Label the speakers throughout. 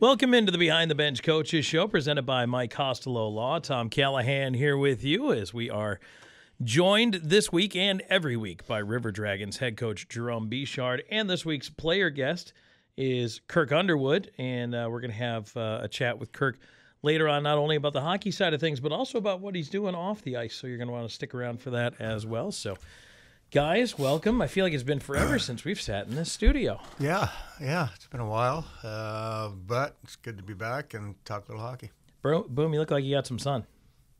Speaker 1: Welcome into the Behind the Bench Coaches Show, presented by Mike Costello Law. Tom Callahan here with you as we are joined this week and every week by River Dragons head coach Jerome Bichard. And this week's player guest is Kirk Underwood. And uh, we're going to have uh, a chat with Kirk later on, not only about the hockey side of things, but also about what he's doing off the ice. So you're going to want to stick around for that as well. So guys, welcome. I feel like it's been forever since we've sat in this studio. Yeah, yeah, it's been a while, uh,
Speaker 2: but it's good to be back and talk a little hockey. Bro,
Speaker 3: boom! You look like you got some sun.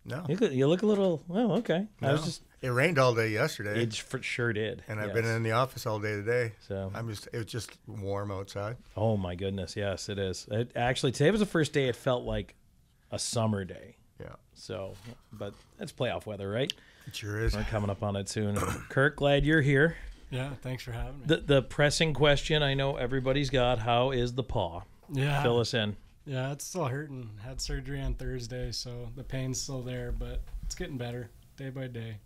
Speaker 3: No,
Speaker 1: you look, you look a little. Well,
Speaker 2: oh, okay. No. I was just.
Speaker 3: It rained all day yesterday. It sure did. And I've yes. been in the office all day today. So I'm just. It was just warm outside. Oh my goodness! Yes,
Speaker 1: it is. It, actually, today was the first day it felt like a summer day. Yeah. So, but that's playoff weather, right? It sure is. We're coming up on it soon. Kirk, glad you're here.
Speaker 4: Yeah, thanks for having
Speaker 1: me. The, the pressing question I know everybody's got how is the paw? Yeah. Fill us in.
Speaker 4: Yeah, it's still hurting. Had surgery on Thursday, so the pain's still there, but it's getting better day by day.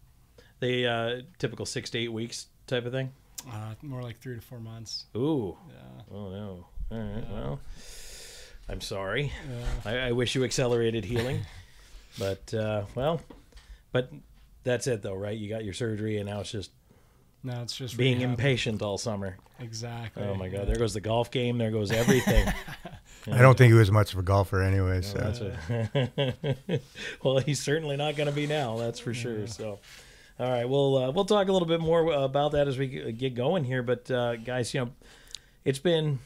Speaker 1: The uh, typical six to eight weeks type of thing? Uh, more like three to four months. Ooh. Yeah. Oh, no. All right. Yeah. Well, I'm sorry. Yeah. I, I, wish you accelerated healing. but, uh, well, but that's it though, right? You got your surgery, and now it's just no, it's just being rehab. impatient all summer. Exactly. Oh my God! Yeah. There goes the golf game. There goes everything. I don't think
Speaker 2: he was much of a golfer, anyway. No, so.
Speaker 1: A, well, he's certainly not going to be now. That's for sure. Yeah. So, all right, we'll uh, we'll talk a little bit more uh, about that as we get going here. But uh, guys, you know, it's been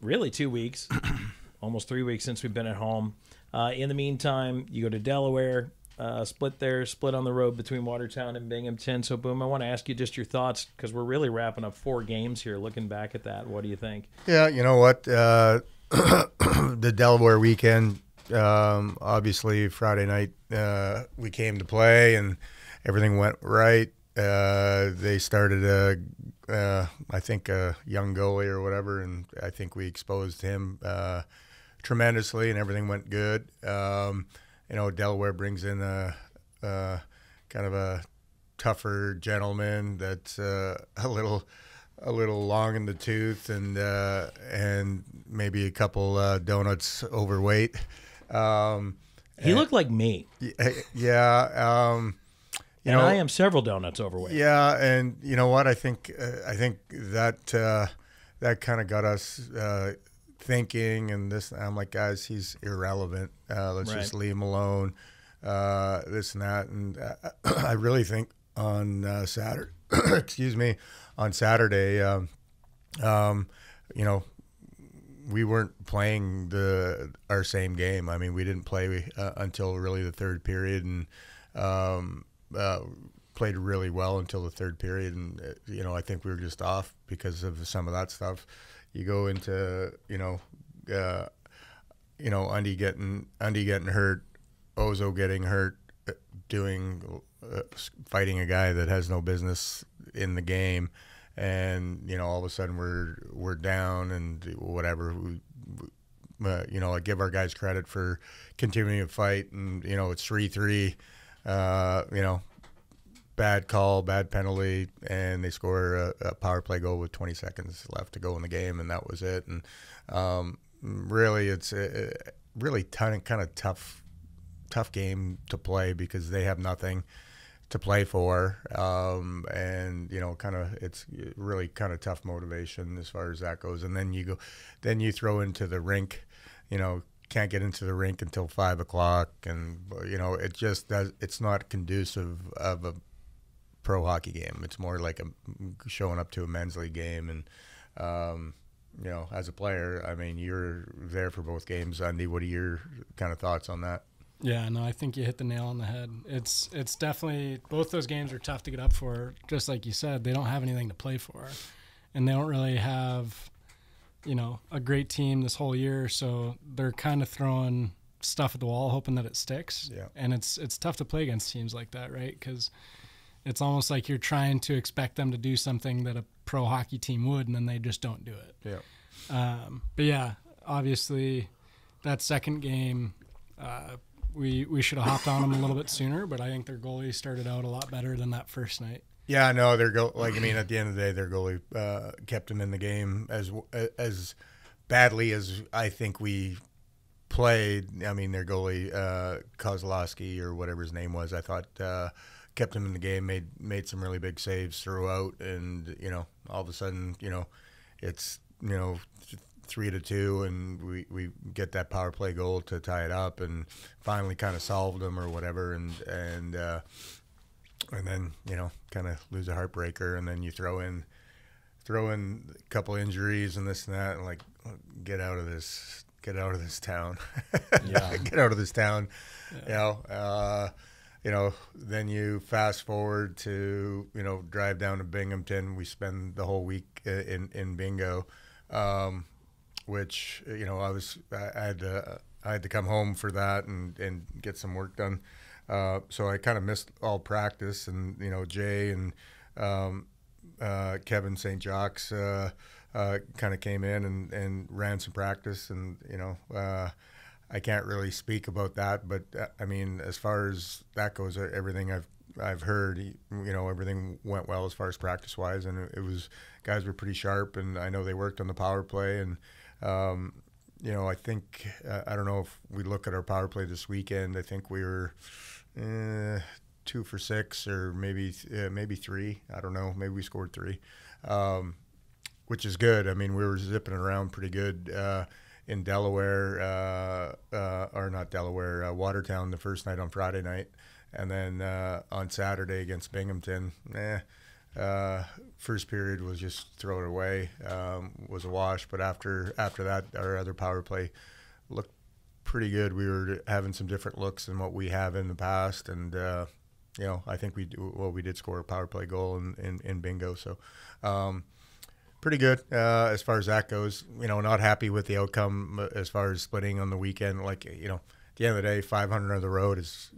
Speaker 1: really two weeks, almost three weeks since we've been at home. Uh, in the meantime, you go to Delaware, uh, split there, split on the road between Watertown and Binghamton. So, boom, I want to ask you just your thoughts because we're really wrapping up four games here. Looking back at that, what do you think?
Speaker 2: Yeah, you know what? Uh, the Delaware weekend, um, obviously, Friday night, uh, we came to play and everything went right. Uh, they started a, uh, I think, a young goalie or whatever, and I think we exposed him uh, tremendously, and everything went good. Um, you know, Delaware brings in a, a kind of a tougher gentleman that's uh, a little a little long in the tooth and uh, and maybe a couple uh, donuts overweight. Um, he and, looked like me. Yeah. Eh, um, you and know, I am several donuts overweight. Yeah, and you know what? I think uh, I think that uh, that kind of got us uh, thinking and this. And I'm like, guys, he's irrelevant. Uh, let's right. just leave him alone. Uh, this and that. And uh, I really think on uh, Saturday, excuse me, on Saturday, um, um, you know, we weren't playing the our same game. I mean, we didn't play uh, until really the third period, and um, uh, played really well until the third period. And uh, you know, I think we were just off because of some of that stuff you go into you know uh, you know Undy getting Undy getting hurt, Ozo getting hurt, uh, doing uh, fighting a guy that has no business in the game, and you know all of a sudden we're we're down and whatever. We, uh, you know, I give our guys credit for continuing to fight, and you know it's three three. Uh, you know, bad call, bad penalty, and they score a, a, power play goal with 20 seconds left to go in the game, and that was it. And um, really, it's a, uh, a really ton, kind of tough, tough game to play because they have nothing to play for, um, and you know, kind of it's really kind of tough motivation as far as that goes. And then you go, then you throw into the rink, you know, can't get into the rink until five o'clock, and you know, it just does. It's not conducive of a pro hockey game. It's more like a, showing up to a men's league game and. Um, you know, as a player, I mean, you're there for both games. Andy, what are your kind of thoughts on that?
Speaker 4: Yeah, no, I think you hit the nail on the head. It's it's definitely both those games are tough to get up for. Just like you said, they don't have anything to play for, and they don't really have, you know, a great team this whole year. So they're kind of throwing stuff at the wall, hoping that it sticks. Yeah, and it's it's tough to play against teams like that, right? Because it's almost like you're trying to expect them to do something that a pro hockey team would, and then they just don't do it. Yeah. Um, but yeah, obviously, that second game, uh, we we should have hopped on them a little bit sooner. But I think their goalie started out a lot better than that first night.
Speaker 2: Yeah, no, their goal. Like I mean, at the end of the day, their goalie uh, kept them in the game as as badly as I think we played. I mean, their goalie uh, Kozlowski or whatever his name was. I thought. Uh, kept him in the game, made made some really big saves throughout, and you know, all of a sudden, you know, it's you know three to two, and we we get that power play goal to tie it up, and finally kind of solved them or whatever, and and uh, and then you know kind of lose a heartbreaker, and then you throw in throw in a couple injuries and this and that, and like get out of this. Get out of this town. yeah. get out of this town. Yeah. You know, uh, you know, then you fast forward to you know drive down to Binghamton. We spend the whole week in in Bingo, um, which you know I was I had to I had to come home for that and and get some work done. Uh, so I kind of missed all practice, and you know Jay and um, uh, Kevin St. Jocks uh, uh kind of came in and, and ran some practice, and you know uh, I can't really speak about that, but uh, I mean, as far as that goes, uh, everything I've I've heard, you know, everything went well as far as practice wise, and it was guys were pretty sharp, and I know they worked on the power play, and um, you know, I think uh, I don't know if we look at our power play this weekend, I think we were. Eh, two for six, or maybe uh, maybe three. I don't know. Maybe we scored three, um, which is good. I mean, we were zipping around pretty good uh, in Delaware, uh, uh, or not Delaware, uh, Watertown the first night on Friday night, and then uh, on Saturday against Binghamton. Eh, uh, first period was just throw it away, um, was a wash. But after after that, our other power play looked pretty good. We were having some different looks than what we have in the past, and you know I think we well we did score a power play goal in in, in bingo. So. Um, pretty good uh, as far as that goes. You know, not happy with the outcome uh, as far as splitting on the weekend. Like you know, at the end of the day, 500 on the road is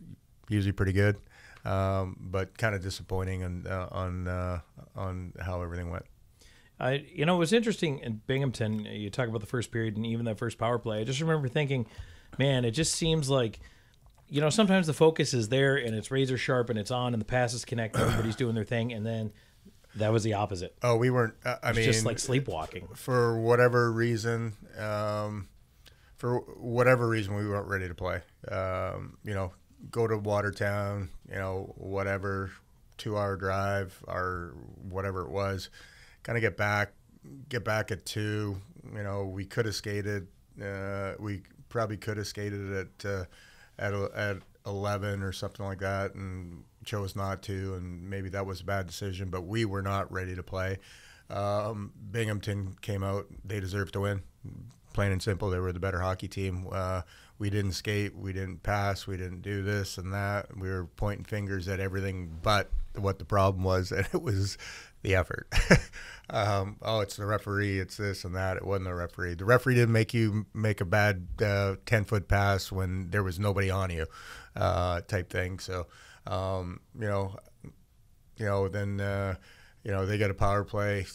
Speaker 2: usually pretty good, um, but kind of disappointing on uh, on uh, on
Speaker 1: how everything went. I, you know, it was interesting in Binghamton. Uh, you talk about the first period and even that first power play. I just remember thinking, man, it just seems like, you know, sometimes the focus is there and it's razor sharp and it's on and the passes connect. Everybody's doing their thing, and then that was
Speaker 2: the opposite. Oh, we weren't. Uh, I mean, just like sleepwalking for whatever reason. Um, for whatever reason, we weren't ready to play. Um, you know, go to Watertown. You know, whatever two-hour drive or whatever it was. Kind of get back, get back at two. You know, we could have skated. Uh, we probably could have skated at uh, at, at 11 or something like that and chose not to. And maybe that was a bad decision, but we were not ready to play. Um, Binghamton came out. They deserved to win. Plain and simple, they were the better hockey team. Uh, we didn't skate. We didn't pass. We didn't do this and that. We were pointing fingers at everything but what the problem was. And it was the effort. um, oh, it's the referee. It's this and that. It wasn't the referee. The referee didn't make you make a bad uh, ten foot pass when there was nobody on you, uh, type thing. So, um, you know, you know, then uh, you know they got a power play.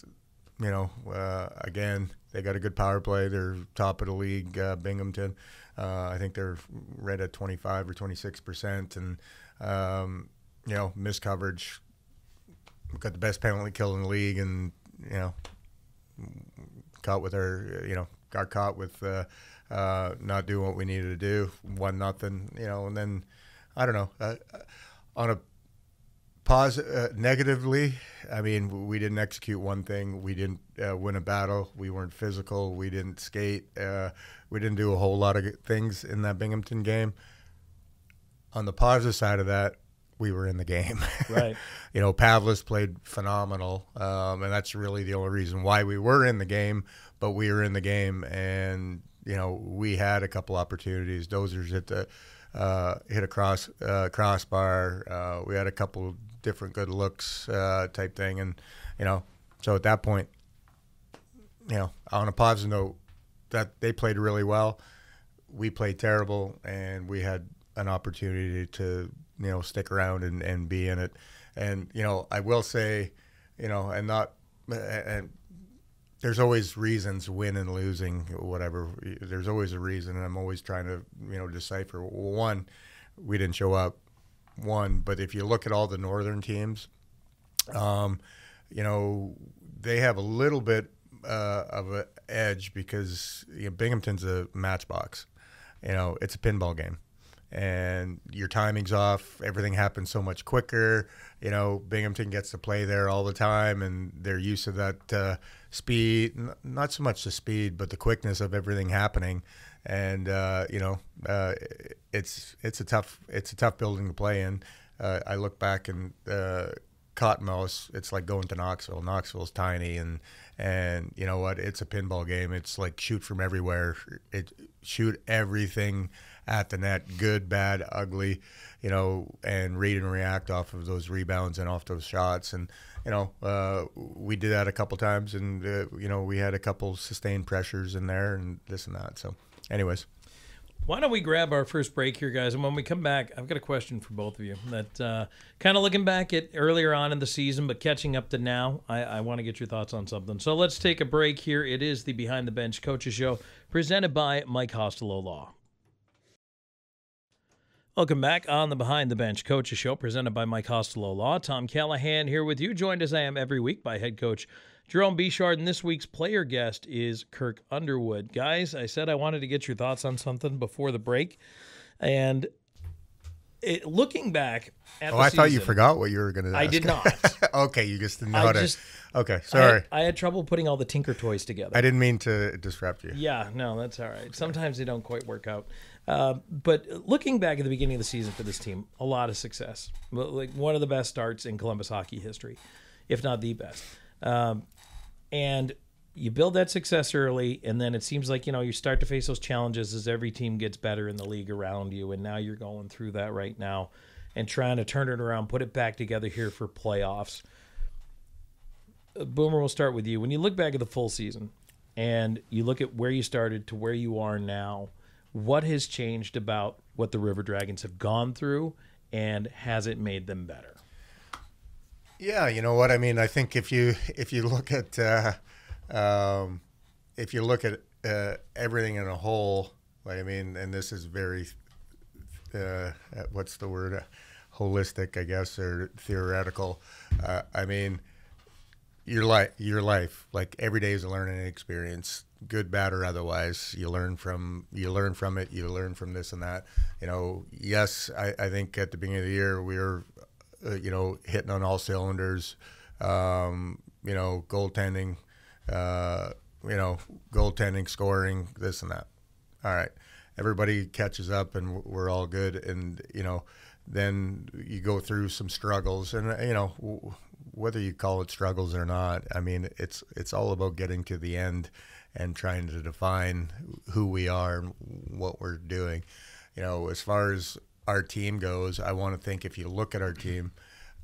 Speaker 2: You know, uh, again, they got a good power play. They're top of the league, uh, Binghamton. Uh, I think they're right at 25 or 26 percent, and um, you know, missed coverage got the best penalty kill in the league, and you know, caught with our, you know, got caught with uh, uh, not doing what we needed to do, one nothing, you know, and then I don't know. Uh, uh on a positive, uh, negatively, I mean, we didn't execute one thing. We didn't uh, win a battle. We weren't physical. We didn't skate. we didn't do a whole lot of things in that Binghamton game. On the positive side of that, we were in the game. Right. you know, Pavlis played phenomenal, um, and that's really the only reason why we were in the game. But we were in the game, and you know, we had a couple opportunities. Dozers hit the uh, hit a cross uh, crossbar. Uh, we had a couple different good looks uh, type thing, and you know, so at that point, you know, on a positive note, that they played really well. We played terrible, and we had an opportunity to you know stick around and, and be in it. And you know, I will say, you know, and not and there's always reasons win and losing whatever. There's always a reason, and I'm always trying to you know decipher one. We didn't show up one, but if you look at all the northern teams, um, you know they have a little bit uh, of an edge because you know, Binghamton's a matchbox. You know, it's a pinball game and your timing's off. Everything happens so much quicker. You know, Binghamton gets to play there all the time, and their use of that uh, speed, not so much the speed, but the quickness of everything happening. And uh, you know, uh, it's it's a tough it's a tough building to play in. Uh, I look back and uh, Cottonmouth, it's like going to Knoxville. Knoxville's tiny, and and you know what? It's a pinball game. It's like shoot from everywhere. It shoot everything at the net, good, bad, ugly, you know, and read and react off of those rebounds and off those shots. And, you know, uh, we did that a couple times and, uh, you know, we had a couple sustained pressures in there and this and that. So, anyways.
Speaker 1: Why don't we grab our first break here, guys? And when we come back, I've got a question for both of you. That uh, kind of looking back at earlier on in the season, but catching up to now, I, I want to get your thoughts on something. So let's take a break here. It is the Behind the Bench Coaches Show presented by Mike Hostelo Law. Welcome back on the Behind the Bench Coaches Show, presented by Mike Costello Law. Tom Callahan here with you, joined as I am every week by head coach Jerome Bichard. And this week's player guest is Kirk Underwood. Guys, I said I wanted to get your thoughts on something before the break. And it, looking back at oh, I season, thought you forgot what you were going to. I did not. okay, you just didn't know I just, Okay, sorry. I had, I had, trouble putting all the Tinker toys together. I didn't mean to disrupt you. Yeah, no, that's all right. Sometimes they don't quite work out. Uh, but looking back at the beginning of the season for this team, a lot of success. Like one of the best starts in Columbus hockey history, if not the best. Um, and you build that success early, and then it seems like you know you start to face those challenges as every team gets better in the league around you. And now you're going through that right now, and trying to turn it around, put it back together here for playoffs. Uh, Boomer, we'll start with you. When you look back at the full season, and you look at where you started to where you are now what has changed about what the River Dragons have gone through, and has it made them better?
Speaker 2: Yeah, you know what I mean. I think if you if you look at uh, um, if you look at uh, everything in a whole, like I mean, and this is very uh, what's the word holistic, I guess, or theoretical. Uh, I mean your life your life like every day is a learning experience good bad or otherwise you learn from you learn from it you learn from this and that you know yes i, I think at the beginning of the year we were uh, you know hitting on all cylinders um, you know goaltending uh, you know goaltending scoring this and that all right everybody catches up and we're all good and you know then you go through some struggles and you know whether you call it struggles or not, I mean, it's it's all about getting to the end and trying to define who we are and what we're doing. You know, as far as our team goes, I want to think if you look at our team,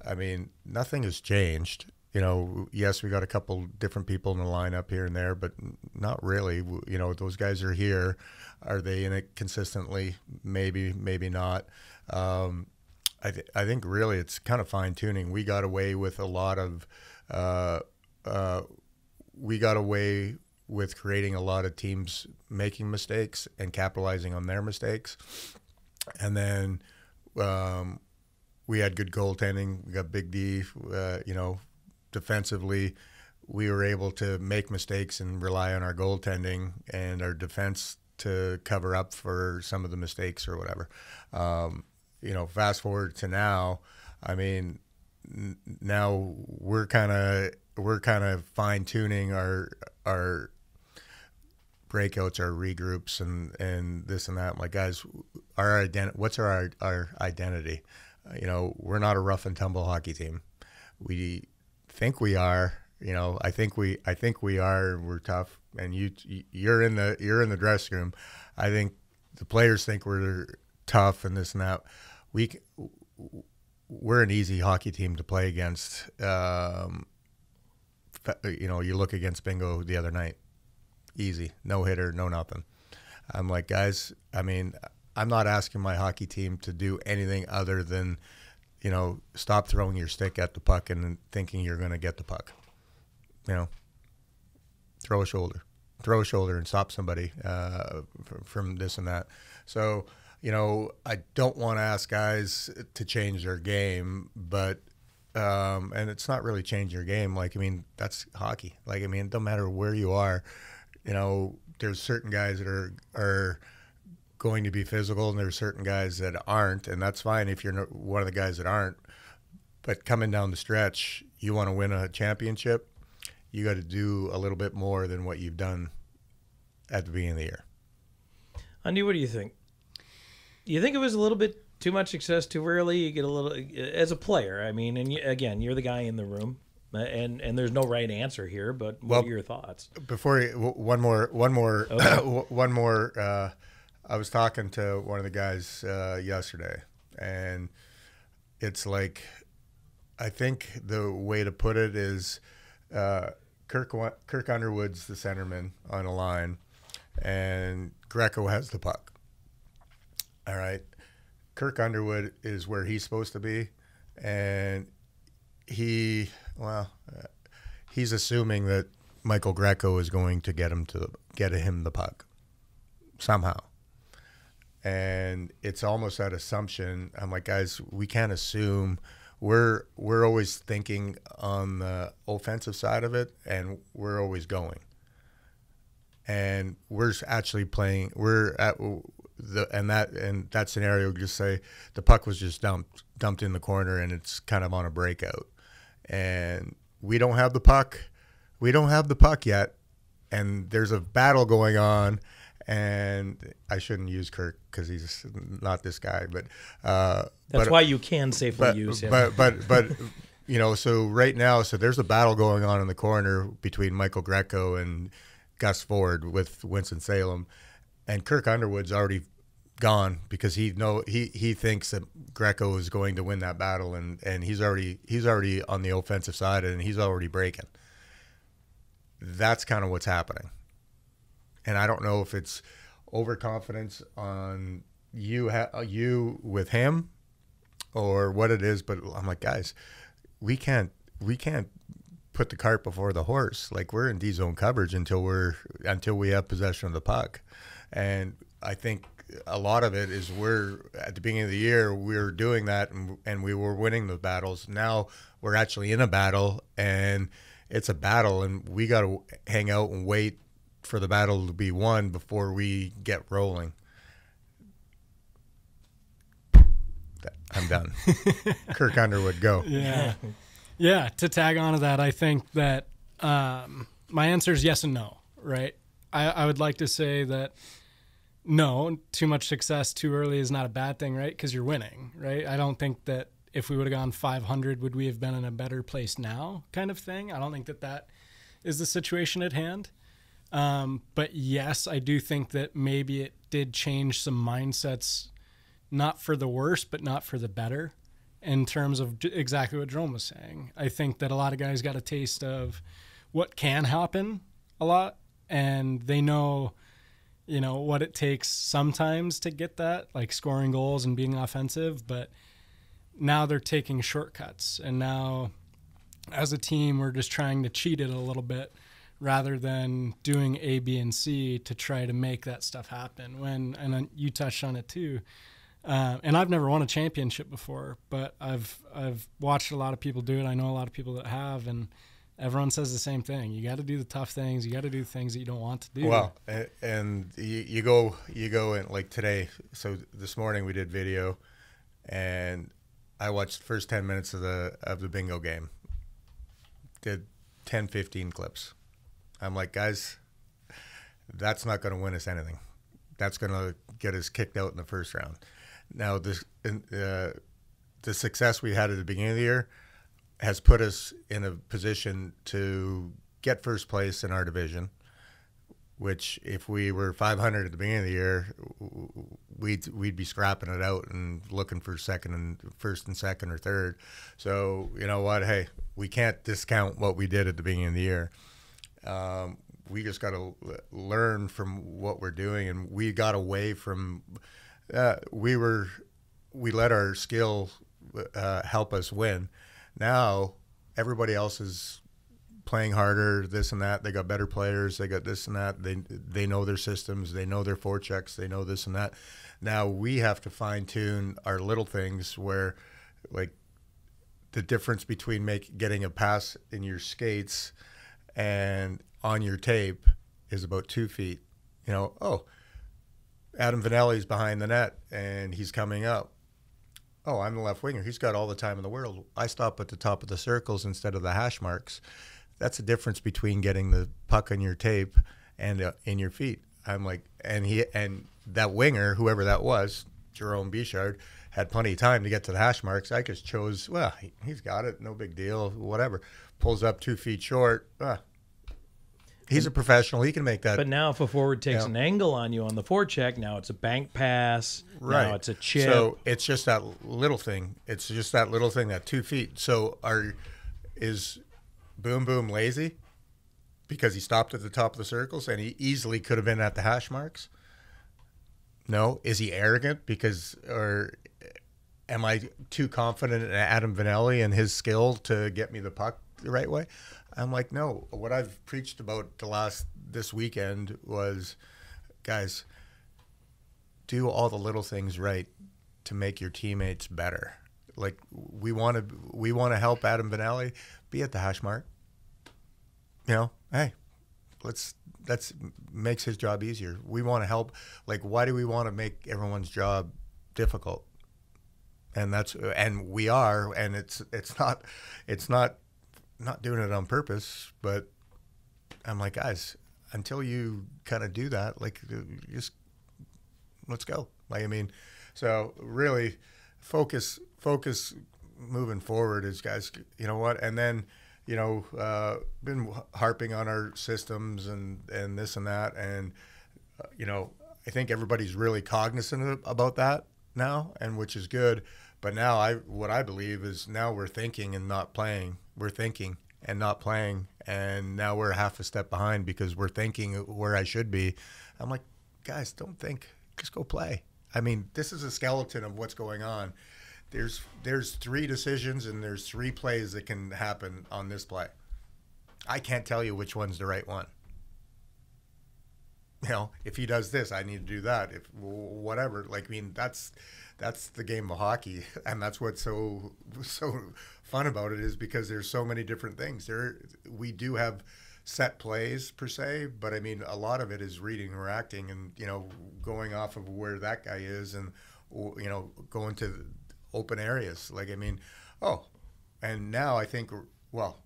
Speaker 2: I mean, nothing has changed. You know, yes, we got a couple different people in the lineup here and there, but not really. You know, those guys are here. Are they in it consistently? Maybe, maybe not. Um, I, th- I think really it's kind of fine tuning. We got away with a lot of, uh, uh, we got away with creating a lot of teams making mistakes and capitalizing on their mistakes. And then um, we had good goaltending. We got Big D, uh, you know, defensively. We were able to make mistakes and rely on our goaltending and our defense to cover up for some of the mistakes or whatever. Um, you know, fast forward to now, I mean, n- now we're kind of we're kind of fine tuning our our breakouts, our regroups, and and this and that. I'm like, guys, our identity. What's our our identity? you know, we're not a rough and tumble hockey team. We think we are. You know, I think we I think we are. We're tough, and you you're in the you're in the dressing room. I think the players think we're tough and this and that we we're an easy hockey team to play against. Um, you know, you look against Bingo the other night, easy, no hitter, no nothing. I'm like, guys, I mean, I'm not asking my hockey team to do anything other than, you know, stop throwing your stick at the puck and thinking you're going to get the puck. You know, throw a shoulder, throw a shoulder and stop somebody uh, from this and that. So, you know, I don't want to ask guys to change their game, but um, and it's not really change your game. Like I mean, that's hockey. Like I mean, it doesn't matter where you are. You know, there's certain guys that are are going to be physical, and there's certain guys that aren't, and that's fine if you're one of the guys that aren't. But coming down the stretch, you want to win a championship. You got to do a little bit more than what you've done at the beginning of the year.
Speaker 1: Andy, what do you think? you think it was a little bit too much success too early? You get a little as a player. I mean, and you, again, you're the guy in the room, uh, and and there's no right answer here. But what well, are your thoughts?
Speaker 2: Before one more, one more, okay. one more. Uh, I was talking to one of the guys uh, yesterday, and it's like, I think the way to put it is. Uh, Kirk, Kirk Underwood's the centerman on a line, and Greco has the puck. All right. Kirk Underwood is where he's supposed to be. And he, well, uh, he's assuming that Michael Greco is going to get him to get him the puck somehow. And it's almost that assumption. I'm like, guys, we can't assume. We're we're always thinking on the offensive side of it, and we're always going. And we're actually playing. We're at the and that and that scenario just say the puck was just dumped dumped in the corner and it's kind of on a breakout and we don't have the puck we don't have the puck yet and there's a battle going on and I shouldn't use Kirk because he's not this guy, but uh, that's but, why you can safely but, use him. But but but you know, so right now, so there's a battle going on in the corner between Michael Greco and Gus Ford with Winston Salem, and Kirk Underwood's already gone because he know he he thinks that Greco is going to win that battle and and he's already he's already on the offensive side and he's already breaking. That's kind of what's happening. And I don't know if it's overconfidence on you ha- you with him or what it is but I'm like guys, we can't we can't put the cart before the horse. Like we're in D zone coverage until we're until we have possession of the puck. And I think a lot of it is we're at the beginning of the year we were doing that and, and we were winning the battles. Now we're actually in a battle and it's a battle and we got to hang out and wait for the battle to be won before we get rolling. I'm done. Kirk Underwood, go. Yeah.
Speaker 4: Yeah. To tag on to that, I think that um, my answer is yes and no, right? I, I would like to say that no, too much success too early is not a bad thing, right? Because you're winning, right? I don't think that if we would have gone 500, would we have been in a better place now, kind of thing. I don't think that that is the situation at hand. Um, but yes, I do think that maybe it did change some mindsets, not for the worse, but not for the better, in terms of exactly what Jerome was saying. I think that a lot of guys got a taste of what can happen a lot, and they know you know what it takes sometimes to get that, like scoring goals and being offensive, but now they're taking shortcuts and now as a team we're just trying to cheat it a little bit rather than doing A, B, and C to try to make that stuff happen. When and uh, you touched on it too, uh, and I've never won a championship before, but I've I've watched a lot of people do it. I know a lot of people that have, and everyone says the same thing. You got to do the tough things. You got to do things that you don't want to do. Well,
Speaker 2: and, you, you, go, you go and like today. So this morning we did video, and I watched the first ten minutes of the of the bingo game. Did 10, 15 clips. I'm like, guys, that's not going to win us anything. That's going to get us kicked out in the first round. Now, this uh, the success we had at the beginning of the year has put us in a position to get first place in our division, which if we were 500 at the beginning of the year, we'd we'd be scrapping it out and looking for second and first and second or third. So you know what? Hey, we can't discount what we did at the beginning of the year. Um, we just got to learn from what we're doing, and we got away from. Uh, we were, we let our skill uh, help us win now everybody else is playing harder, this and that. They got better players. They got this and that. They they know their systems. They know their forechecks. They know this and that. Now we have to fine tune our little things where, like, the difference between make getting a pass in your skates and on your tape is about two feet. You know, oh, Adam vanelli's behind the net and he's coming up oh, I'm the left winger. He's got all the time in the world. I stop at the top of the circles instead of the hash marks. That's the difference between getting the puck on your tape and uh, in your feet. I'm like, and he and that winger, whoever that was, Jerome Bichard, had plenty of time to get to the hash marks. I just chose, well, he, has got it, no big deal, whatever. Pulls up two feet short. Ah, He's a professional. He can make that. But
Speaker 1: now, if a forward takes yeah. an angle on you on the forecheck, now it's a bank pass. Right. Now it's a chip. So
Speaker 2: it's just that little thing. It's just that little thing, that two feet. So are is Boom Boom lazy because he stopped at the top of the circles and he easily could have been at the hash marks? No. Is he arrogant because or am I too confident in Adam Vanelli and his skill to get me the puck the right way? I'm like, no, what I've preached about the last this weekend was guys, do all the little things right to make your teammates better. Like we want to we want to help Adam Vanelli be at the hash mark. You know, hey, let's that's makes his job easier. We want to help. Like, why do we want to make everyone's job difficult? And that's and we are, and it's it's not it's not not doing it on purpose, but I'm like, guys, until you kind of do that, like, uh, just let's go. Like, I mean, so really, focus, focus, moving forward is guys, you know what? And then, you know, uh, been harping on our systems and and this and that, and uh, you know, I think everybody's really cognizant about that now, and which is good. But now I what I believe is now we're thinking and not playing. We're thinking and not playing, and now we're half a step behind because we're thinking where I should be. I'm like, guys, don't think, just go play. I mean, this is a skeleton of what's going on. There's there's three decisions and there's three plays that can happen on this play. I can't tell you which one's the right one you know, if he does this, I need to do that. If whatever, like I mean, that's that's the game of hockey, and that's what's so so fun about it is because there's so many different things. There, we do have set plays per se, but I mean, a lot of it is reading or acting, and you know, going off of where that guy is, and you know, going to open areas. Like I mean, oh, and now I think, well,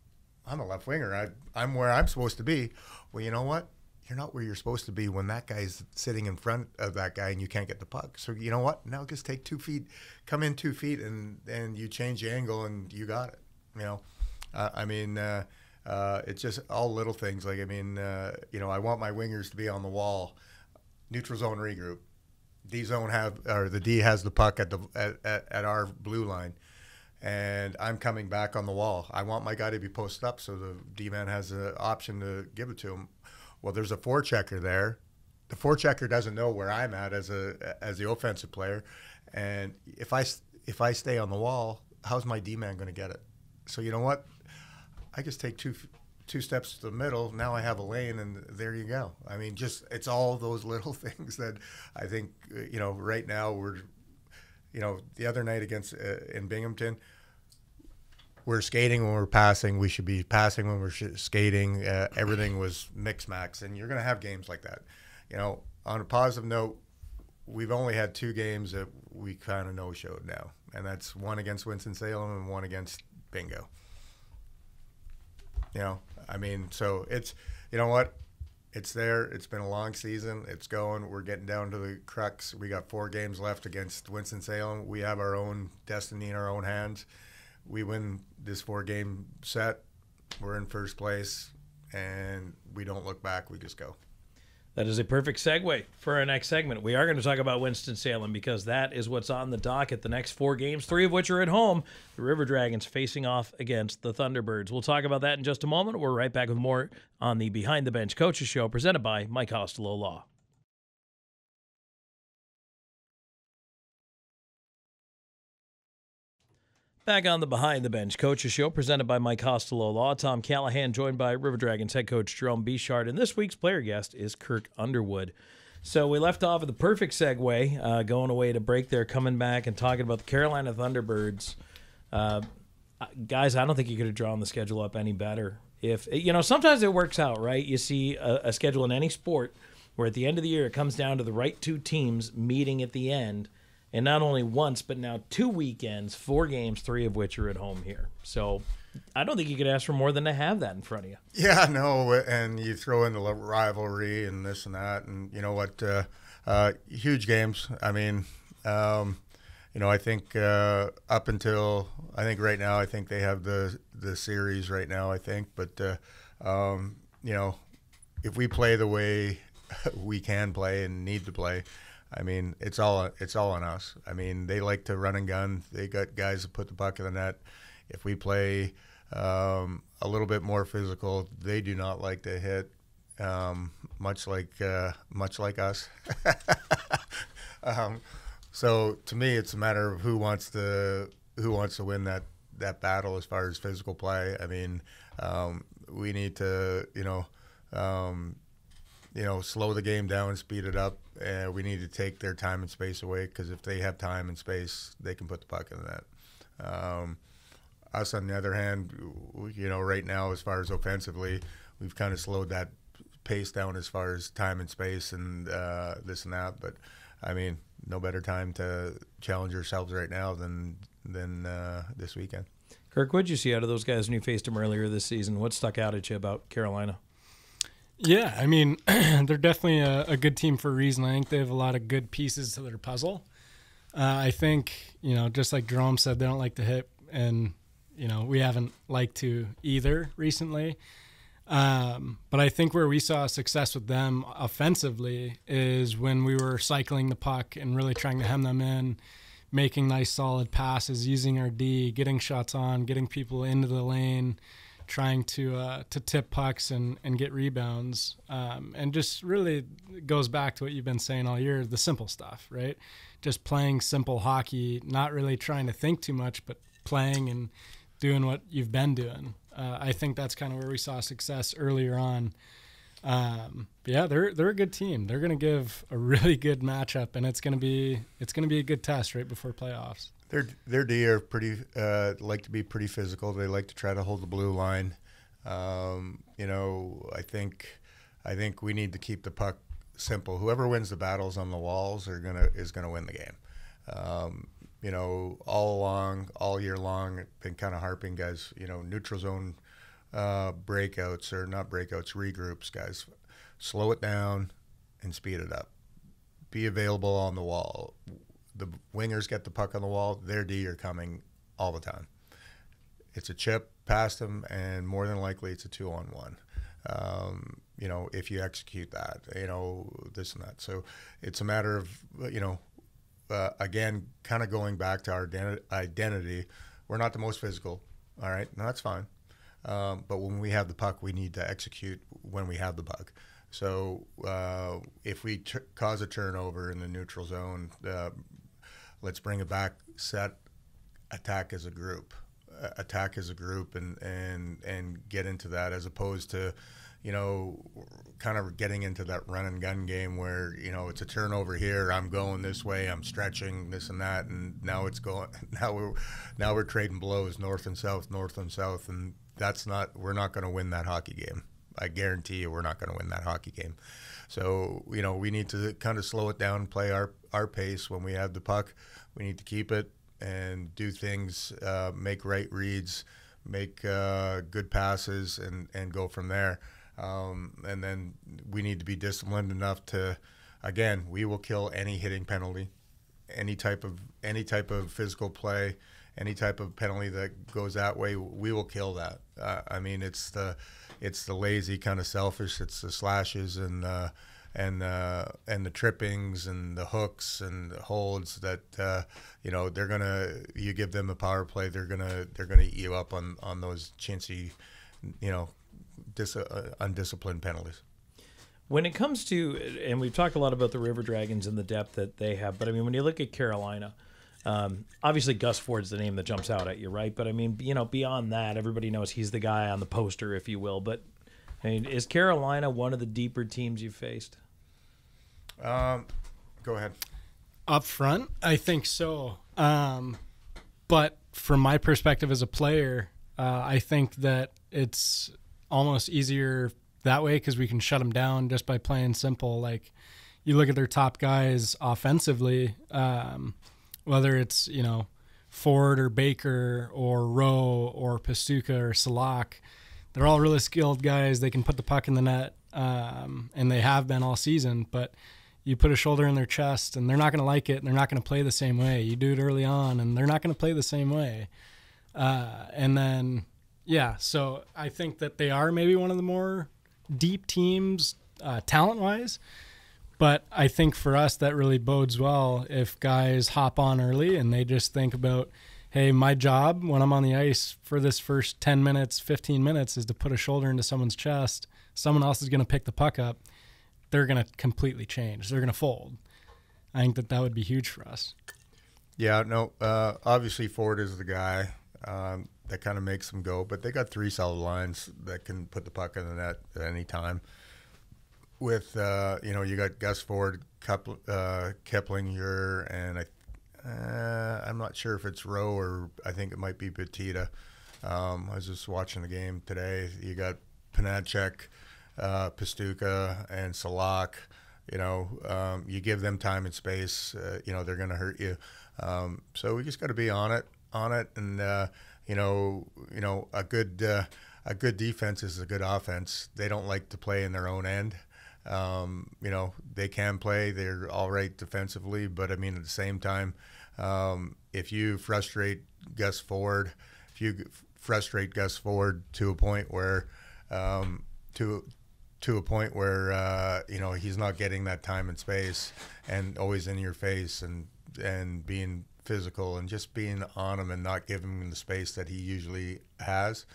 Speaker 2: I'm a left winger. I I'm where I'm supposed to be. Well, you know what? you're not where you're supposed to be when that guy's sitting in front of that guy and you can't get the puck. So you know what? Now just take two feet, come in two feet, and and you change the angle and you got it. You know, uh, I mean, uh, uh, it's just all little things. Like I mean, uh, you know, I want my wingers to be on the wall, neutral zone regroup. D zone have or the D has the puck at the at, at our blue line and I'm coming back on the wall. I want my guy to be posted up so the D man has an option to give it to him well, there's a four checker there. The four checker doesn't know where I'm at as a as the offensive player, and if I if I stay on the wall, how's my D man going to get it? So you know what? I just take two two steps to the middle. Now I have a lane, and there you go. I mean, just it's all those little things that I think uh, you know. Right now we're, you know, the other night against uh, in Binghamton, we're skating when we're passing. We should be passing when we're skating. Uh, everything was mix max, and you're going to have games like that. You know, on a positive note, we've only had two games that we kind of no showed now, and that's one against Winston Salem and one against Bingo. You know, I mean, so it's you know what, it's there. It's been a long season. It's going. We're getting down to the crux. We got four games left against Winston Salem. We have our own destiny in our own hands we win this four game set, we're in first place, and we don't look back. We just go.
Speaker 1: That is a perfect segue for our next segment. We are going to talk about Winston-Salem because that is what's on the docket the next four games, three of which are at home. The River Dragons facing off against the Thunderbirds. We'll talk about that in just a moment. We're right back with more on the Behind the Bench Coaches Show presented by Mike Costello Law. Back on the Behind the Bench Coaches Show, presented by Mike Costello Law. Tom Callahan, joined by River Dragons head coach Jerome Bichard. And this week's player guest is Kirk Underwood. So we left off at the perfect segue, uh, going away to break there, coming back and talking about the Carolina Thunderbirds. Uh, guys, I don't think you could have drawn the schedule up any better. If you know, sometimes it works out, right? You see a, a schedule in any sport where at the end of the year it comes down to the right two teams meeting at the end – and not only once, but now two weekends, four games,
Speaker 2: three of which are at home here. So
Speaker 1: I don't think you could ask for more than to have that in front of you.
Speaker 2: Yeah, no, and you throw in the rivalry and this and that, and you know what? Uh, uh, huge games. I mean, um, you know, I think uh, up until I think right now, I think they have the the series right now. I think, but uh, um, you know, if we play the way we can play and need to play, I mean, it's all it's all on us. I mean, they like to run and gun. They got guys to put the puck in the net. If we play um, a little bit more physical, they do not like to hit. Um, much like uh, much like us. um, so to me, it's a matter of who wants to who wants to win that that battle as far as physical play. I mean, um, we need to you know um, you know slow the game down, speed it up and we need to take their time and space away because if they have time and space, they can put the puck in the net. Um, us, on the other hand, you know, right now as far as offensively, we've kind of slowed that pace down as far as time and space and uh, this and that. But I mean, no better time to challenge ourselves right now than than uh, this weekend.
Speaker 1: Kirk, what did you see out of those guys when you faced them earlier this season? What stuck out at you about Carolina?
Speaker 4: Yeah, I mean, they're definitely a, a, good team for a reason. I think they have a lot of good pieces to their puzzle. Uh, I think you know, just like Jerome said, they don't like to hit, and you know, we haven't liked to either recently. Um, but I think where we saw success with them offensively is when we were cycling the puck and really trying to hem them in, making nice solid passes, using our D, getting shots on, getting people into the lane trying to uh, to tip pucks and, and get rebounds, um, and just really goes back to what you've been saying all year: the simple stuff, right? Just playing simple hockey, not really trying to think too much, but playing and doing what you've been doing. Uh, I think that's kind of where we saw success earlier on. Um, yeah, they're they're a good team. They're going to give a really good matchup, and it's going to be it's going to be a good test right before playoffs.
Speaker 2: Their their deer are pretty uh, like to be pretty physical. They like to try to hold the blue line. Um, you know, I think I think we need to keep the puck simple. Whoever wins the battles on the walls are gonna is gonna win the game. Um, you know, all along, all year long, been kind of harping guys. You know, neutral zone uh, breakouts or not breakouts, regroups, guys. Slow it down and speed it up. Be available on the wall the wingers get the puck on the wall, their D are coming all the time. It's a chip past them, and more than likely it's a two on one. Um, you know, if you execute that, you know, this and that. So it's a matter of, you know, uh, again, kind of going back to our identity. We're not the most physical. All right, no, that's fine. Um, but when we have the puck, we need to execute when we have the puck. So uh, if we cause a turnover in the neutral zone, uh, let's bring it back, set, attack as a group, uh, attack as a group, and and and get into that as opposed to, you know, kind of getting into that run and gun game where you know it's a turnover here, I'm going this way, I'm stretching this and that, and now it's going now we're now we're trading blows north and south, north and south, and that's not we're not going to win that hockey game. I guarantee you, we're not going to win that hockey game. So you know we need to kind of slow it down, play our our pace when we have the puck. We need to keep it and do things, uh, make right reads, make uh, good passes, and, and go from there. Um, and then we need to be disciplined enough to, again, we will kill any hitting penalty, any type of any type of physical play, any type of penalty that goes that way. We will kill that. Uh, I mean, it's the it's the lazy kind of selfish. It's the slashes and uh, and uh, and the trippings and the hooks and the holds that uh, you know they're gonna you give them a power play they're gonna they're gonna eat you up on on those chintzy you know dis- uh, undisciplined penalties.
Speaker 1: When it comes to and we've talked a lot about the River Dragons and the depth that they have, but I mean when you look at Carolina. Um, obviously, Gus Ford's the name that jumps out at you, right? But I mean, you know, beyond that, everybody knows he's the guy on the poster, if you will. But I mean, is Carolina one of the deeper teams you faced? Um, go
Speaker 4: ahead. Up front, I think so. Um, but from my perspective as a player, uh, I think that it's almost easier that way because we can shut them down just by playing simple. Like you look at their top guys offensively, um, whether it's you know Ford or Baker or Rowe or Pastuka or Salak they're all really skilled guys. They can put the puck in the net, um, and they have been all season. But you put a shoulder in their chest, and they're not going to like it, and they're not going to play the same way. You do it early on, and they're not going to play the same way. Uh, and then, yeah, so I think that they are maybe one of the more deep teams uh, talent wise. But I think for us, that really bodes well if guys hop on early and they just think about – hey, my job when I'm on the ice for this first 10 minutes, 15 minutes is to put a shoulder into someone's chest. Someone else is going to pick the puck up. They're going to completely change. They're going to fold. I think that that would be huge for us.
Speaker 2: Yeah, no, uh, obviously Ford is the guy um, that kind of makes them go, but they got three solid lines that can put the puck in the net at any time. With, uh, you know, you got Gus Ford, Kepl- uh, Kepling here, and I uh, I'm not sure if it's Rowe or I think it might be Petita. Um, I was just watching the game today. You got Panacek, uh, Pastuka, and Salak. You know, um, you give them time and space. Uh, you know they're going to hurt you. Um, so we just got to be on it, on it, and uh, you know, you know, a good uh, a good defense is a good offense. They don't like to play in their own end. Um, you know, they can play. They're all right defensively, but I mean, at the same time, um, if you frustrate Gus Ford, if you frustrate Gus Ford to a point where, um, to to a point where uh, you know he's not getting that time and space, and always in your face and and being physical and just being on him and not giving him the space that he usually has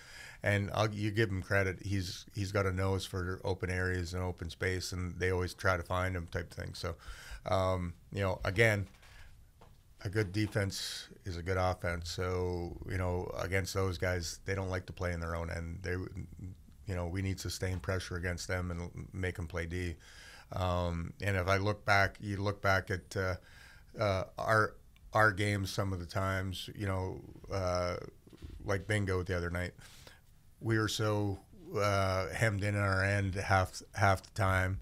Speaker 2: and I'll, you give him credit. He's he's got a nose for open areas and open space, and they always try to find him type thing. So, um, you know, again, a good defense is a good offense. So you know, against those guys, they don't like to play in their own end. They, you know, we need sustained pressure against them and make them play D. Um, and if I look back, you look back at uh, uh, our our games some of the times, you know, uh, like bingo the other night we were so uh, hemmed in on our end half half the time.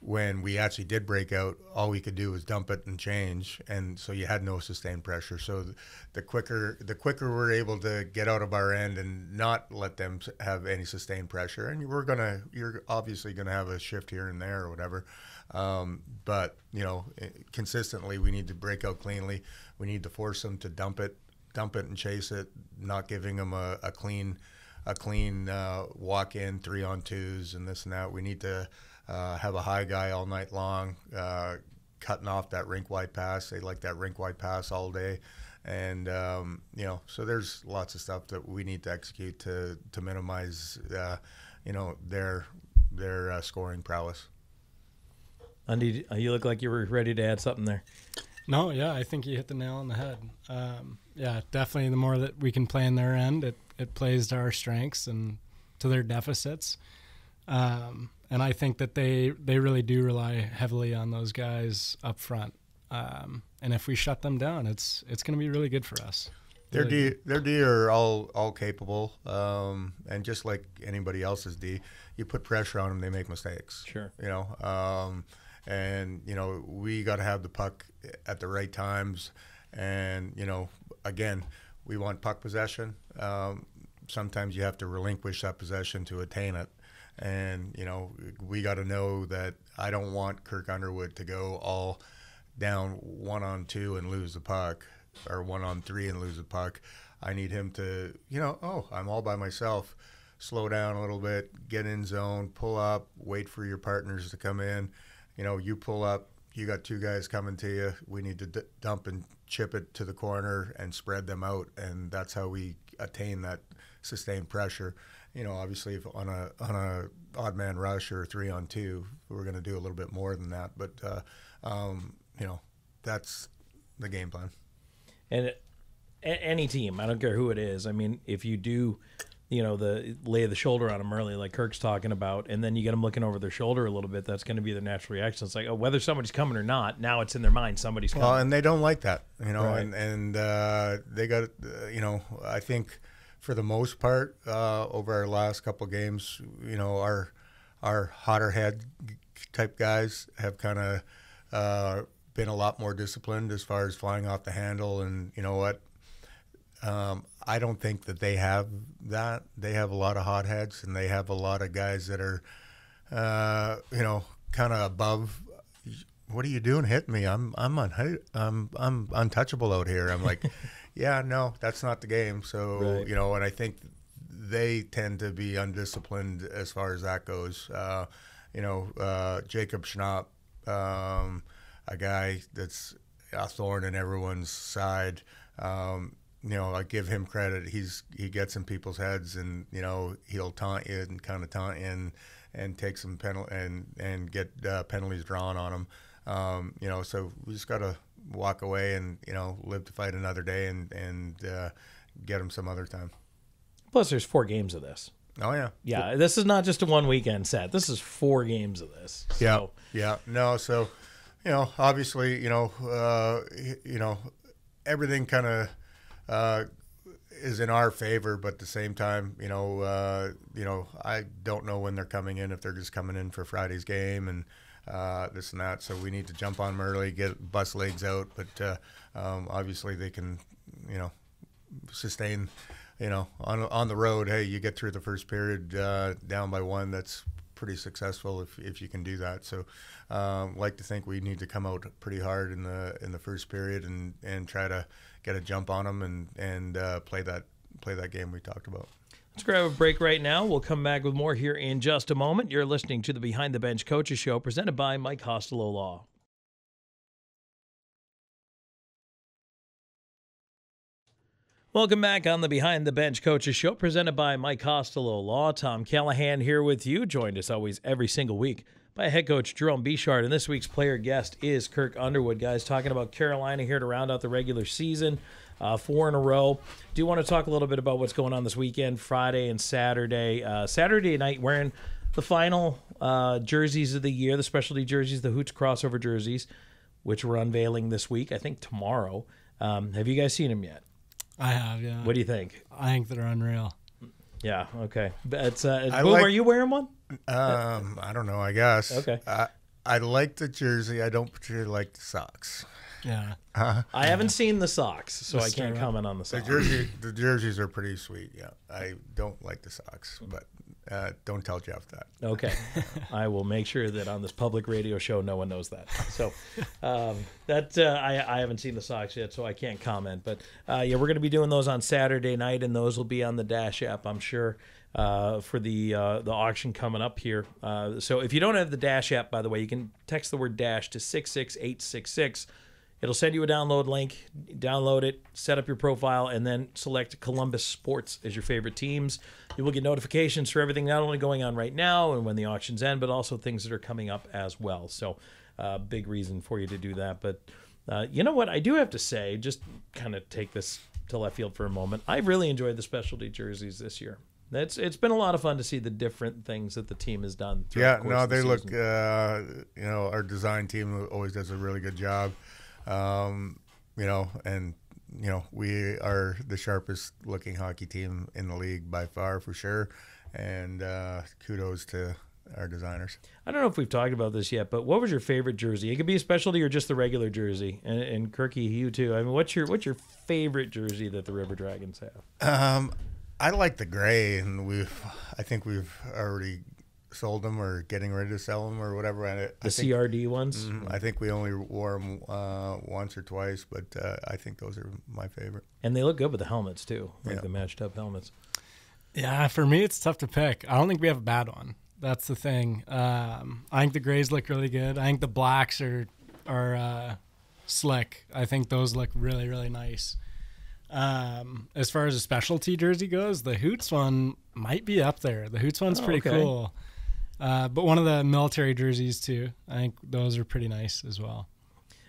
Speaker 2: When we actually did break out, all we could do was dump it and change, and so you had no sustained pressure. So the, quicker the quicker we're able to get out of our end and not let them have any sustained pressure, and we're gonna you're obviously gonna have a shift here and there or whatever, um, but you know eh, consistently we need to break out cleanly. We need to force them to dump it, dump it and chase it, not giving them a, a clean a clean uh, walk in three on twos and this and that. We need to uh, have a high guy all night long, uh, cutting off that rink wide pass. They like that rink wide pass all day. And, um, you know, so there's lots of stuff that we need to execute to, to minimize, uh, you know, their, their uh, scoring prowess.
Speaker 1: Andy, uh, you look like you were ready to add something
Speaker 3: there.
Speaker 4: No, yeah, I think you hit the nail on the head. Um, yeah, definitely. The more that we can play in their end, it it plays to our strengths and to their deficits.
Speaker 2: Um,
Speaker 4: and I think that they they really do rely heavily on those guys up front. Um, and if we shut them down, it's it's going to be really good for us. Their really D,
Speaker 2: their D are all all capable, um, and just like anybody else's D, you put pressure on them, they make mistakes. Sure, you know, um, and you know we got to have the puck at the right times and, you know, again, we want puck possession. Um, sometimes you have to relinquish that possession to attain it. And, you know, we got to know that I don't want Kirk Underwood to go all down one on two and lose the puck or one on three and lose the puck. I need him to, you know, oh, I'm all by myself. Slow down a little bit, get in zone, pull up, wait for your partners to come in. You know, you pull up, you got two guys coming to you. We need to d- dump and chip it to the corner and spread them out, and that's how we attain that sustained pressure. You know, obviously, on a on a odd man rush or three on two, we're going to do a little bit more than that. But uh, um, you know, that's the game plan. And
Speaker 1: it, a- any team, I don't care who it is. I mean, if you do you know the lay of the shoulder on them early, like Kirk's talking about, and then you get them looking over their shoulder a little bit. That's going to be their natural reaction. It's like, oh, whether somebody's coming or not, now it's in their mind
Speaker 2: somebody's coming. Well, and they don't like that, you know, right. and and uh, they got, uh, you know, I think for the most part uh, over our last couple games, you know, our our hotter head type guys have kind of uh, been a lot more disciplined as far as flying off the handle and you know what um, I don't think that they have that. They have a lot of hotheads and they have a lot of guys that are, uh, you know, kind of above. What are you doing? Hit me! I'm I'm un- I'm I'm untouchable out here. I'm like, yeah, no, that's not the game. So right. you know, and I think they tend to be undisciplined as far as that goes. Uh, you know, uh, Jacob Schnapp, um, a guy that's a thorn in everyone's side. Um, you know, I give him credit. He's he gets in people's heads, and you know he'll taunt you and kind of taunt you and and take some penalty and and get uh, penalties drawn on him. Um, you know, so we just got to walk away and you know live to fight another day and and uh, get him some other time.
Speaker 1: Plus, there's four games of this. Oh yeah, yeah. This is not just a one weekend set. This is four games of this. So.
Speaker 2: Yeah, yeah. No, so you know, obviously, you know, uh, you know, everything kind of uh, is in our favor, but at the same time, you know, uh, you know, I don't know when they're coming in if they're just coming in for Friday's game and uh, this and that. So we need to jump on them early, get bus legs out. But uh, um, obviously, they can, you know, sustain. You know, on on the road, hey, you get through the first period uh, down by one. That's pretty successful if, if you can do that. So, um, like to think we need to come out pretty hard in the in the first period and and try to get a jump on them and and uh, play that play that game we talked about.
Speaker 1: Let's grab a break right now. We'll come back with more here in just a moment. You're listening to the Behind the Bench Coaches Show presented by Mike Costello Law. Welcome back on the Behind the Bench Coaches Show, presented by Mike Costello Law. Tom Callahan here with you, joined us always every single week by head coach Jerome Bichard. And this week's player guest is Kirk Underwood, guys, talking about Carolina here to round out the regular season. Uh, four in a row. Do want to talk a little bit about what's going on this weekend, Friday and Saturday. Uh, Saturday night, wearing the final uh, jerseys of the year, the specialty jerseys, the Hoots crossover jerseys, which we're unveiling this week, I think tomorrow. Um, have you guys seen them yet?
Speaker 4: I have, yeah. What do you think? I think they're unreal.
Speaker 2: Yeah. Okay. It's, uh, Boom, like- are you wearing one? Um, I don't know. I guess. Okay. I, I like the jersey. I don't particularly like the socks. Yeah. Uh-huh. I haven't seen the socks, so I can't comment on the The socks. jersey, the jerseys are pretty sweet. Yeah, I don't like the socks, but uh, don't tell Jeff that. Okay.
Speaker 1: I will make sure that on this public radio show, no one knows that. So um, that uh, I, I, haven't seen the socks yet, so I can't comment. But uh, yeah, we're going to be doing those on Saturday night, and those will be on the Dash app, I'm sure. Uh, for the uh, the auction coming up here, uh, so if you don't have the Dash app, by the way, you can text the word Dash to six six eight six six It'll send you a download link, download it, set up your profile, and then select Columbus Sports as your favorite teams. You will get notifications for everything not only going on right now and when the auctions end, but also things that are coming up as well. So, uh, big reason for you to do that. But uh, you know what? I do have to say, just kind of take this to left field for a moment. I really enjoyed the specialty jerseys this year. It's it's been a lot of fun to see the different things that the team has done. Yeah, the no, they the look.
Speaker 2: Uh, you know, our design team always does a really good job. Um, you know, and you know, we are the sharpest looking hockey team in the league by far for sure. And uh, kudos to our designers.
Speaker 1: I don't know if we've talked about this yet, but what was your favorite jersey? It could be a specialty or just the regular jersey. And, and Kirky, you too. I mean, what's your what's your favorite jersey that the River Dragons
Speaker 3: have?
Speaker 2: Um, I like the gray, and we've I think we've already sold them or getting ready to sell them or whatever. I, the think, CRD ones. Mm, I think we only wore them uh, once or twice, but uh, I think those are my favorite.
Speaker 1: And they look good with the helmets too, like yeah. the matched
Speaker 4: up helmets. Yeah, for me it's tough to pick. I don't think we have a bad one. That's the thing. Um, I think the grays look really good. I think the blacks are are uh, slick. I think those look really really nice. Um, as far as a specialty jersey goes, the Hoots one might be up there. The Hoots one's oh, pretty okay. cool. Uh, but one of the military jerseys too. I think those are pretty nice as well.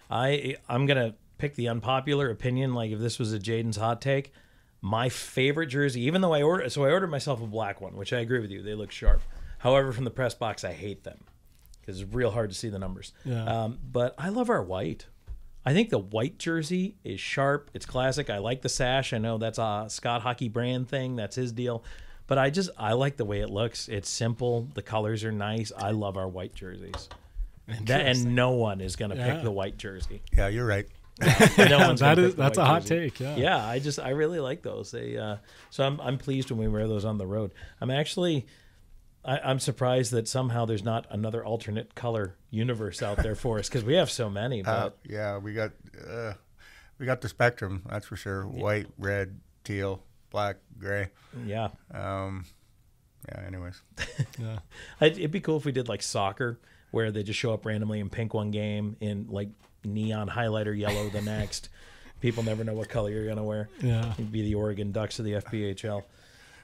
Speaker 1: I I'm gonna pick the unpopular opinion. Like if this was a Jaden's hot take, my favorite jersey, even though I ordered, so I ordered myself a black one, which I agree with you. They look sharp. However, from the press box, I hate them because it's real hard to see the numbers. Yeah. Um, but I love our white. I think the white jersey is sharp. It's classic. I like the sash. I know that's a Scott hockey brand thing. That's his deal. But I just I like the way it looks. It's simple. The colors are nice. I love our white jerseys. That, and no one is going to yeah. pick the white jersey. Yeah, you're right. no that is that's a hot jersey. take. Yeah. Yeah, I just I really like those. They uh, so I'm I'm pleased when we wear those on the road. I'm actually I, am surprised that somehow there's not another alternate color universe out there for us because we have so many. Uh, but... Uh,
Speaker 2: yeah, we got uh, we got the spectrum. That's for sure. White, yeah. red, teal black, gray. Yeah. Um, yeah. Anyways. yeah. It'd be cool if
Speaker 1: we did like soccer, where they just show up randomly in pink one game, in like neon highlighter yellow the next. People never know what color you're gonna wear. Yeah. It'd be the Oregon Ducks of the FBHL.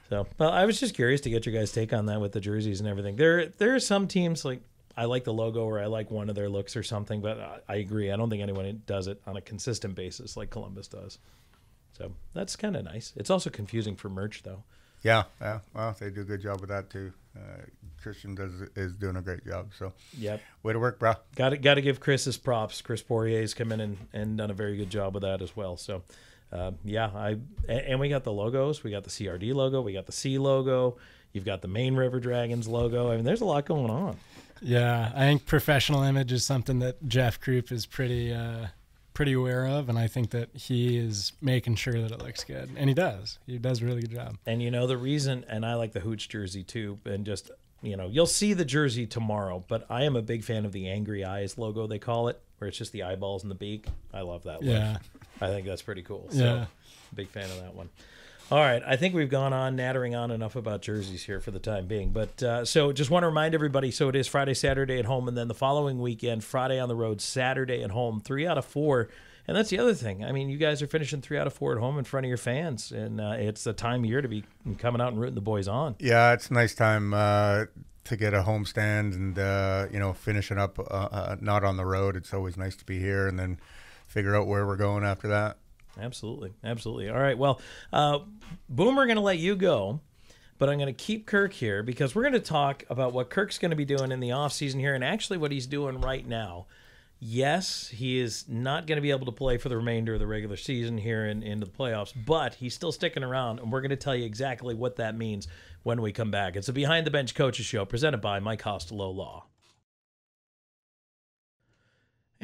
Speaker 1: So, well, I was just curious to get your guys' take on that with the jerseys and everything. There, there are some teams like I like the logo or I like one of their looks or something, but I agree. I don't think anyone does it on a consistent basis like Columbus does. So that's kind of nice. It's also confusing for
Speaker 2: merch though. Yeah, yeah. Well, they do a good job with that too. Uh, Christian does is doing a great job. So
Speaker 1: yep, way to work, bro. Got to got to give Chris his props. Chris Poirier's come in and, and done a very good job with that as well. So. Uh, yeah, I and we got the logos. We got the CRD logo. We got the C logo. You've got the main River Dragons logo. I mean, there's a lot going on.
Speaker 4: Yeah, I think professional image is something that Jeff Croup is pretty uh, pretty aware of, and I think that he is making sure that it looks good, and he does. He does a really good job.
Speaker 1: And you know the reason, and I like the Hooch jersey too, and just you know you'll see the jersey tomorrow, but I am a big fan of the Angry Eyes logo they call it, where it's just the eyeballs and the beak. I love that. Look. Yeah, I think that's pretty cool. So, yeah, big fan of that one. All right, I think we've gone on nattering on enough about jerseys here for the time being. But uh, so just want to remind everybody so it is Friday, Saturday at home, and then the following weekend, Friday on the road, Saturday at home, three out of four. And that's the other thing. I mean, you guys are finishing three out of four at home in front of your fans, and uh, it's the time of year to be coming out and rooting the boys on.
Speaker 2: Yeah, it's a nice time uh, to get a home stand and, uh, you know, finishing up uh, uh, not on the road. It's always nice to be here and then figure out where we're going after that. Absolutely, absolutely. All right. Well, uh, Boomer,
Speaker 1: going to let you go, but I'm going to keep Kirk here because we're going to talk about what Kirk's going to be doing in the off season here, and actually what he's doing right now. Yes, he is not going to be able to play for the remainder of the regular season here and in, into the playoffs, but he's still sticking around, and we're going to tell you exactly what that means when we come back. It's a Behind the Bench Coaches Show presented by Mike Costello Law.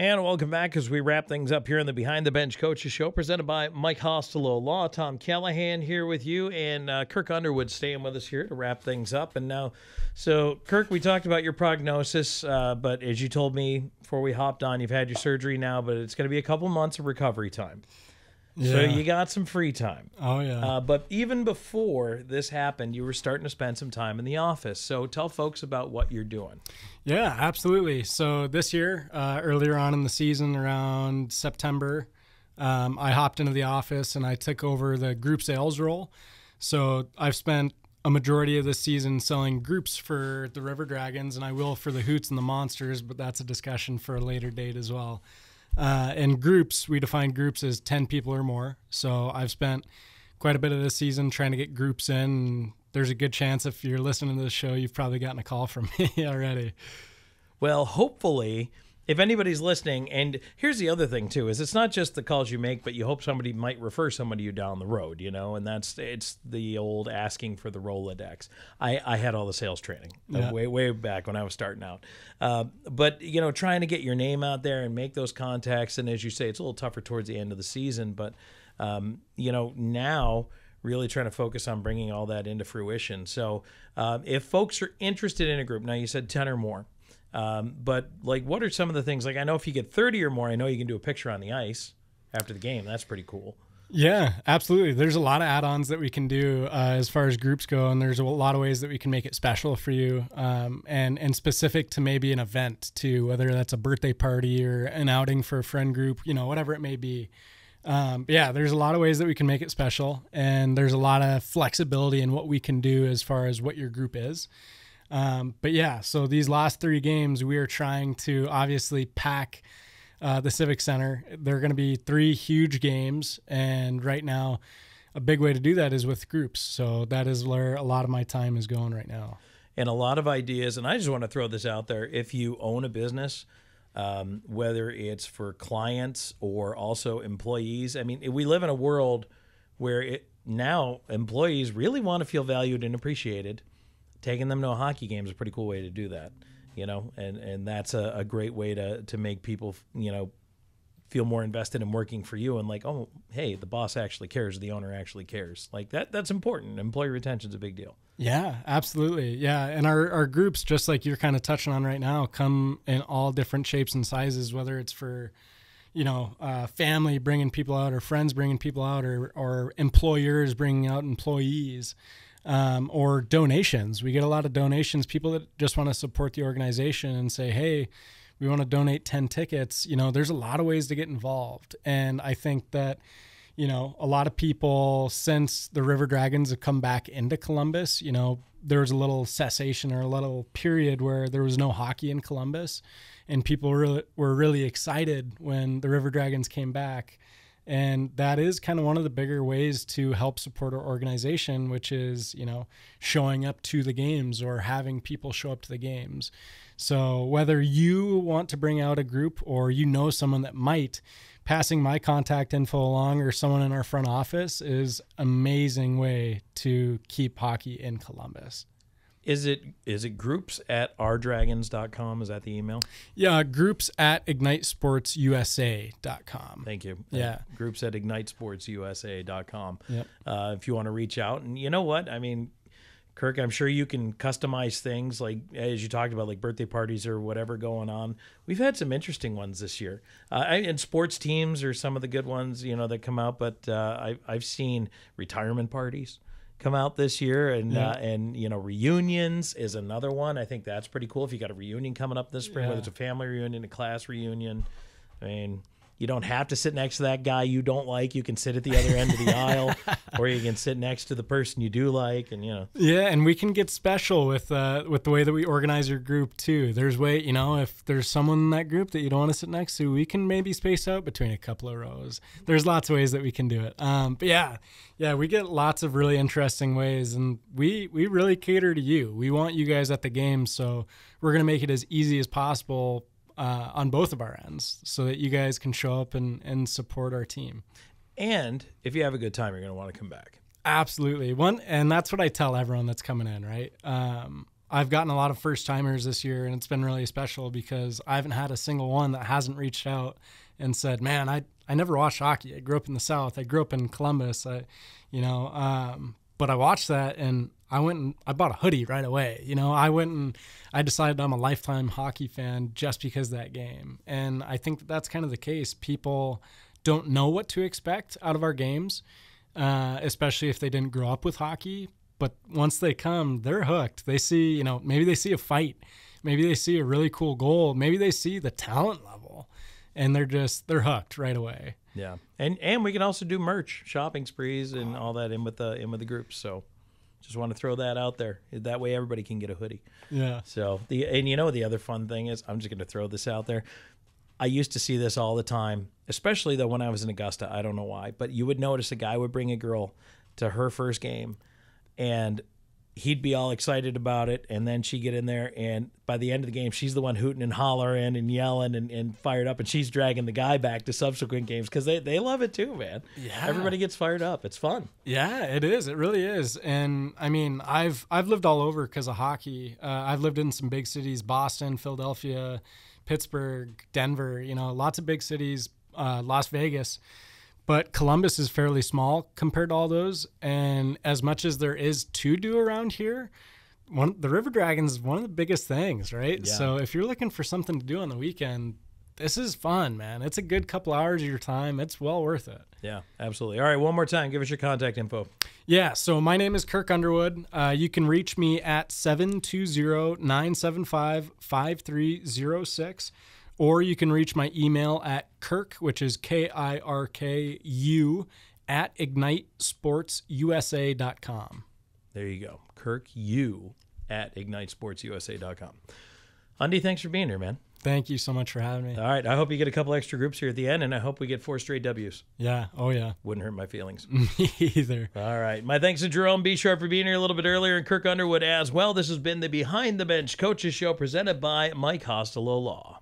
Speaker 1: And welcome back as we wrap things up here in the Behind the Bench Coaches Show, presented by Mike Hostelo Law. Tom Callahan here with you, and uh, Kirk Underwood staying with us here to wrap things up. And now, so Kirk, we talked about your prognosis, uh, but as you told me before we hopped on, you've had your surgery now, but it's going to be a couple months of recovery time. Yeah. So you got some free time. Oh yeah. Uh, but even before this happened, you were starting to spend some time in the office. So tell folks about what you're doing.
Speaker 4: Yeah, absolutely. So this year, uh, earlier on in the season, around September, um, I hopped into the office and I took over the group sales role. So I've spent a majority of the season selling groups for the River Dragons, and I will for the Hoots and the Monsters, but that's a discussion for a later date as well. Uh, and groups, we define groups as 10 people or more. So I've spent quite a bit of this season trying to get groups in. There's a good chance if you're listening to this show, you've probably gotten a call from me already.
Speaker 1: Well, hopefully, if anybody's listening, and here's the other thing too, is it's not just the calls you make, but you hope somebody might refer somebody you down the road, you know, and that's it's the old asking for the Rolodex. I, I had all the sales training uh, yeah. way way back when I was starting out, uh, but you know, trying to get your name out there and make those contacts, and as you say, it's a little tougher towards the end of the season, but um, you know now really trying to focus on bringing all that into fruition. So, uh, if folks are interested in a group, now you said 10 or more, um, but like, what are some of the things? Like, I know if you get 30 or more, I know you can do a picture on the ice after the game. That's pretty cool. Yeah,
Speaker 4: absolutely. There's a lot of add-ons that we can do uh, as far as groups go, and there's a lot of ways that we can make it special for you, um, and and specific to maybe an event too, whether that's a birthday party or an outing for a friend group, you know, whatever it may be. Um, yeah, there's a lot of ways that we can make it special, and there's a lot of flexibility in what we can do as far as what your group is. Um, but yeah, so these last three games, we are trying to obviously pack uh, the Civic Center. There are going to be three huge games, and right now, a big way to do that is with groups. So that is where a lot of my time is going right now.
Speaker 1: And a lot of ideas. And I just want to throw this out there: if you own a business. Um, whether it's for clients or also employees. I mean, we live in a world where it, now employees really want to feel valued and appreciated taking them to a hockey game is a pretty cool way to do that. You know, and and that's a, a great way to to make people you know feel more invested in working for you and like oh hey the boss actually cares the owner actually cares like that that's important employee retention is a big deal
Speaker 4: yeah absolutely yeah and our, our groups just like you're kind of touching on right now come in all different shapes and sizes whether it's for you know uh, family bringing people out or friends bringing people out or, or employers bringing out employees um, or donations. We get a lot of donations. People that just want to support the organization and say, hey, we want to donate 10 tickets. You know, there's a lot of ways to get involved. And I think that, you know, a lot of people since the River Dragons have come back into Columbus, you know, there was a little cessation or a little period where there was no hockey in Columbus. And people really, were really excited when the River Dragons came back and that is kind of one of the bigger ways to help support our organization which is you know showing up to the games or having people show up to the games so whether you want to bring out a group or you know someone that might passing my contact info along or someone in our front office is amazing way to keep hockey in columbus
Speaker 1: is it is it groups at rdragons.com? Is that the email?
Speaker 4: Yeah, groups at ignitesportsusa.com.
Speaker 1: Thank you. Yeah. groups at ignitesportsusa.com. Yep. Uh, if you want to reach out. And you know what? I mean, Kirk, I'm sure you can customize things like as you talked about, like birthday parties or whatever going on. We've had some interesting ones this year, uh, and sports teams are some of the good ones, you know, that come out. But uh, I, I've seen retirement parties come out this year, and yeah. uh, and you know reunions is another one. I think that's pretty cool. If you got a reunion coming up this spring, yeah. whether it's a family reunion, a class reunion, I mean you don't have to sit next to that guy you don't like. You can sit at the other end of the aisle, or you can sit next to the person you do like, and you know.
Speaker 4: Yeah, and we can get special with uh, with the way that we organize your group too. There's way, you know, if there's someone in that group that you don't want to sit next to, we can maybe space out between a couple of rows. There's lots of ways that we can do it. Um, but yeah, yeah, we get lots of really interesting ways, and we we really cater to you. We want you guys at the game, so we're gonna make it as easy as possible uh, on both of our ends so that you guys can show up and, and support our team.
Speaker 1: And if you have a good time, you're going to want to come back. Absolutely.
Speaker 4: One, and that's what I tell everyone that's coming in, right? Um, I've gotten a lot of first timers this year, and it's been really special because I haven't had a single one that hasn't reached out and said, "Man, I I never watched hockey. I grew up in the South. I grew up in Columbus. I, you know, um, but I watched that, and I went and I bought a hoodie right away. You know, I went and I decided I'm a lifetime hockey fan just because that game. And I think that that's kind of the case. People don't know what to expect out of our games, uh, especially if they didn't grow up with hockey. But once they come, they're hooked. They see, you know, maybe they see a fight, maybe they see a really cool goal, maybe they see the talent level, and they're just they're hooked right away.
Speaker 1: Yeah, and and we can also do merch shopping sprees and uh-huh. all that in with the in with the groups. So just want to throw that out there. That way, everybody can get a hoodie. Yeah. So the and you know the other fun thing is I'm just going to throw this out there. I used to see this all the time, especially though when I was in Augusta. I don't know why, but you would notice a guy would bring a girl to her first game, and he'd be all excited about it and then she'd get in there and by the end of the game she's the one hooting and hollering and yelling and, and fired up and she's dragging the guy back to subsequent games because they, they love it too man yeah everybody gets fired up it's fun
Speaker 4: yeah it is it really is and i mean i've i've lived all over because of hockey uh, i've lived in some big cities boston philadelphia pittsburgh denver you know lots of big cities uh, las vegas but Columbus is fairly small compared to all those. And as much as there is to do around here, one the River Dragons is one of the biggest things, right? Yeah. So if you're looking for something to do on the weekend, this is fun, man. It's a good couple hours of your time.
Speaker 1: It's well worth it. Yeah, absolutely. All right, one more time, give us your contact info.
Speaker 4: Yeah, so my name is Kirk Underwood. Uh, you can reach me at 720 975 5306. Or you can reach my email at Kirk, which is K I R K U, at ignitesportsusa.com.
Speaker 1: There you go. Kirk U at ignitesportsusa.com. Andy, thanks for being here, man.
Speaker 4: Thank you so much for having me.
Speaker 1: All right. I hope you get a couple extra groups here at the end, and I hope we get four straight W's. Yeah. Oh, yeah. Wouldn't hurt my feelings. me either. All right. My thanks to Jerome B. Sharp for being here a little bit earlier and Kirk Underwood as well. This has been the Behind the Bench Coaches Show presented by Mike Hostelo Law.